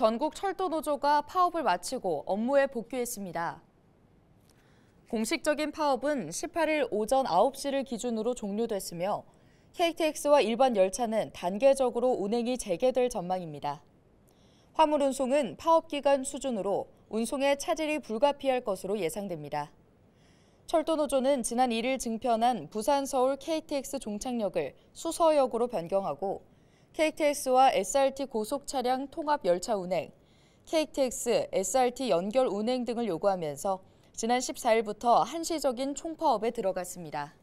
전국 철도노조가 파업을 마치고 업무에 복귀했습니다. 공식적인 파업은 18일 오전 9시를 기준으로 종료됐으며 KTX와 일반 열차는 단계적으로 운행이 재개될 전망입니다. 화물운송은 파업 기간 수준으로 운송의 차질이 불가피할 것으로 예상됩니다. 철도노조는 지난 1일 증편한 부산 서울 KTX 종착역을 수서역으로 변경하고 KTX와 SRT 고속 차량 통합 열차 운행, KTX, SRT 연결 운행 등을 요구하면서 지난 14일부터 한시적인 총파업에 들어갔습니다.